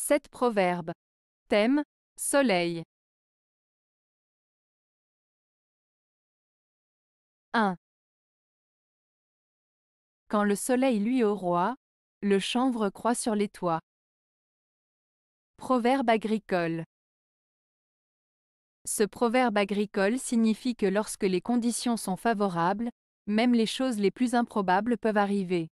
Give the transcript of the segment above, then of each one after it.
7 proverbes. Thème Soleil. 1. Quand le soleil lui au roi, le chanvre croît sur les toits. Proverbe agricole. Ce proverbe agricole signifie que lorsque les conditions sont favorables, même les choses les plus improbables peuvent arriver.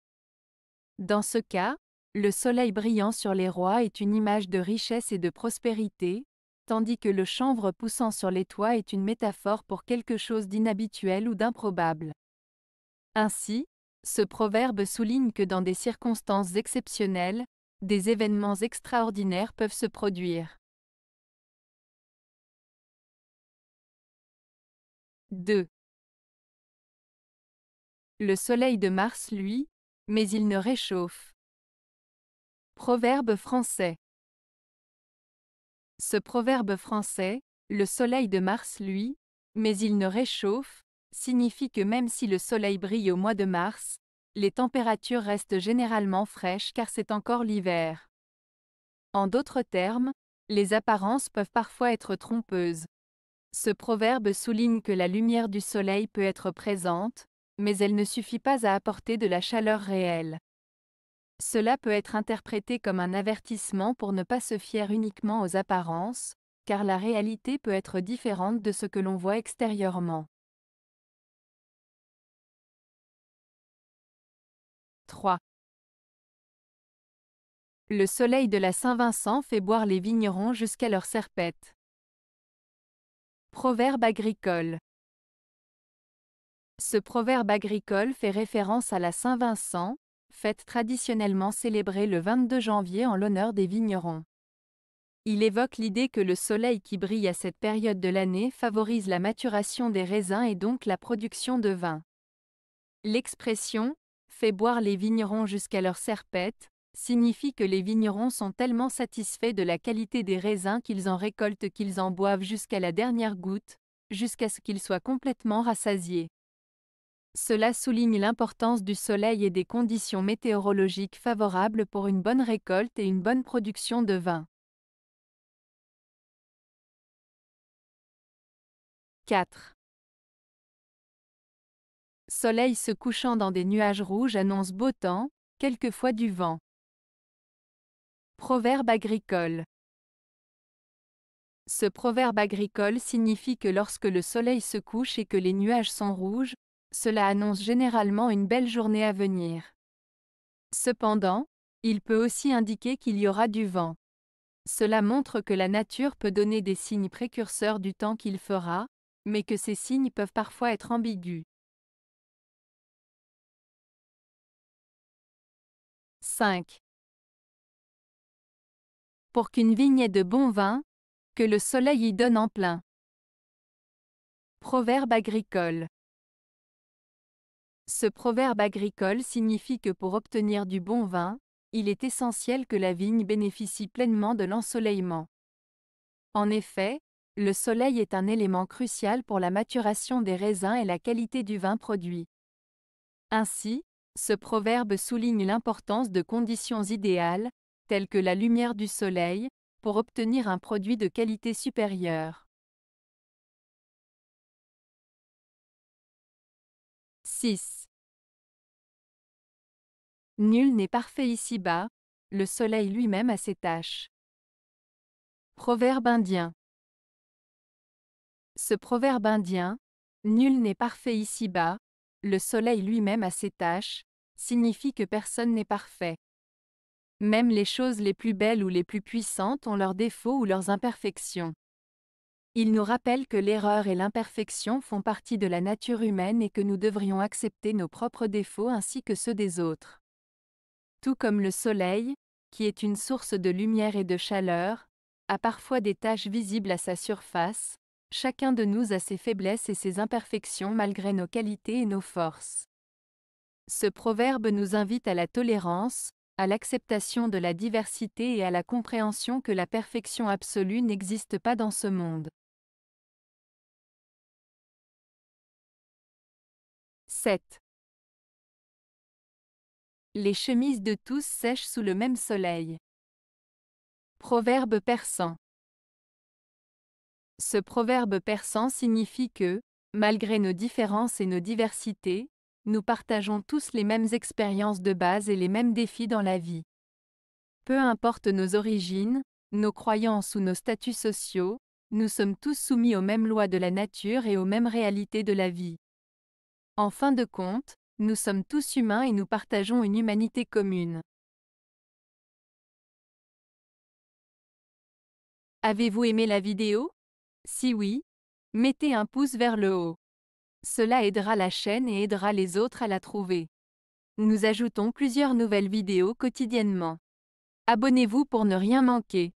Dans ce cas, le soleil brillant sur les rois est une image de richesse et de prospérité, tandis que le chanvre poussant sur les toits est une métaphore pour quelque chose d'inhabituel ou d'improbable. Ainsi, ce proverbe souligne que dans des circonstances exceptionnelles, des événements extraordinaires peuvent se produire. 2. Le soleil de Mars, lui, mais il ne réchauffe Proverbe français. Ce proverbe français, le soleil de mars lui, mais il ne réchauffe, signifie que même si le soleil brille au mois de mars, les températures restent généralement fraîches car c'est encore l'hiver. En d'autres termes, les apparences peuvent parfois être trompeuses. Ce proverbe souligne que la lumière du soleil peut être présente, mais elle ne suffit pas à apporter de la chaleur réelle. Cela peut être interprété comme un avertissement pour ne pas se fier uniquement aux apparences, car la réalité peut être différente de ce que l'on voit extérieurement. 3. Le soleil de la Saint-Vincent fait boire les vignerons jusqu'à leur serpette. Proverbe agricole. Ce proverbe agricole fait référence à la Saint-Vincent, fête traditionnellement célébrée le 22 janvier en l'honneur des vignerons. Il évoque l'idée que le soleil qui brille à cette période de l'année favorise la maturation des raisins et donc la production de vin. L'expression fait boire les vignerons jusqu'à leur serpette signifie que les vignerons sont tellement satisfaits de la qualité des raisins qu'ils en récoltent qu'ils en boivent jusqu'à la dernière goutte, jusqu'à ce qu'ils soient complètement rassasiés. Cela souligne l'importance du soleil et des conditions météorologiques favorables pour une bonne récolte et une bonne production de vin. 4. Soleil se couchant dans des nuages rouges annonce beau temps, quelquefois du vent. Proverbe agricole. Ce proverbe agricole signifie que lorsque le soleil se couche et que les nuages sont rouges, cela annonce généralement une belle journée à venir. Cependant, il peut aussi indiquer qu'il y aura du vent. Cela montre que la nature peut donner des signes précurseurs du temps qu'il fera, mais que ces signes peuvent parfois être ambigus. 5. Pour qu'une vigne ait de bon vin, que le soleil y donne en plein. Proverbe agricole. Ce proverbe agricole signifie que pour obtenir du bon vin, il est essentiel que la vigne bénéficie pleinement de l'ensoleillement. En effet, le soleil est un élément crucial pour la maturation des raisins et la qualité du vin produit. Ainsi, ce proverbe souligne l'importance de conditions idéales, telles que la lumière du soleil, pour obtenir un produit de qualité supérieure. 6. Nul n'est parfait ici-bas, le soleil lui-même a ses tâches. Proverbe indien. Ce proverbe indien, Nul n'est parfait ici-bas, le soleil lui-même a ses tâches, signifie que personne n'est parfait. Même les choses les plus belles ou les plus puissantes ont leurs défauts ou leurs imperfections. Il nous rappelle que l'erreur et l'imperfection font partie de la nature humaine et que nous devrions accepter nos propres défauts ainsi que ceux des autres tout comme le soleil, qui est une source de lumière et de chaleur, a parfois des taches visibles à sa surface, chacun de nous a ses faiblesses et ses imperfections malgré nos qualités et nos forces. Ce proverbe nous invite à la tolérance, à l'acceptation de la diversité et à la compréhension que la perfection absolue n'existe pas dans ce monde. 7. Les chemises de tous sèchent sous le même soleil. Proverbe persan. Ce proverbe persan signifie que, malgré nos différences et nos diversités, nous partageons tous les mêmes expériences de base et les mêmes défis dans la vie. Peu importe nos origines, nos croyances ou nos statuts sociaux, nous sommes tous soumis aux mêmes lois de la nature et aux mêmes réalités de la vie. En fin de compte, nous sommes tous humains et nous partageons une humanité commune. Avez-vous aimé la vidéo Si oui, mettez un pouce vers le haut. Cela aidera la chaîne et aidera les autres à la trouver. Nous ajoutons plusieurs nouvelles vidéos quotidiennement. Abonnez-vous pour ne rien manquer.